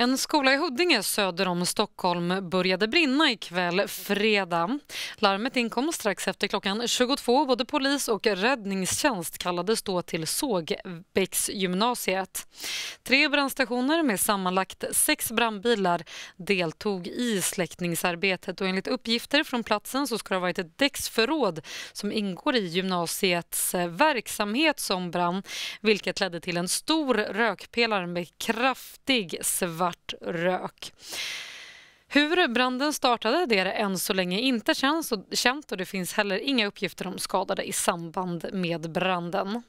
En skola i Huddinge söder om Stockholm började brinna ikväll fredag. Larmet inkom strax efter klockan 22. Både polis och räddningstjänst kallades då till Sågbäcksgymnasiet. Tre brandstationer med sammanlagt sex brandbilar deltog i släckningsarbetet och enligt uppgifter från platsen så ska det ha varit ett däcksförråd som ingår i gymnasiets eh, verksamhet som brann vilket ledde till en stor rökpelare med kraftig svart svart rök. Hur branden startade det är det än så länge inte känt och det finns heller inga uppgifter om skadade i samband med branden.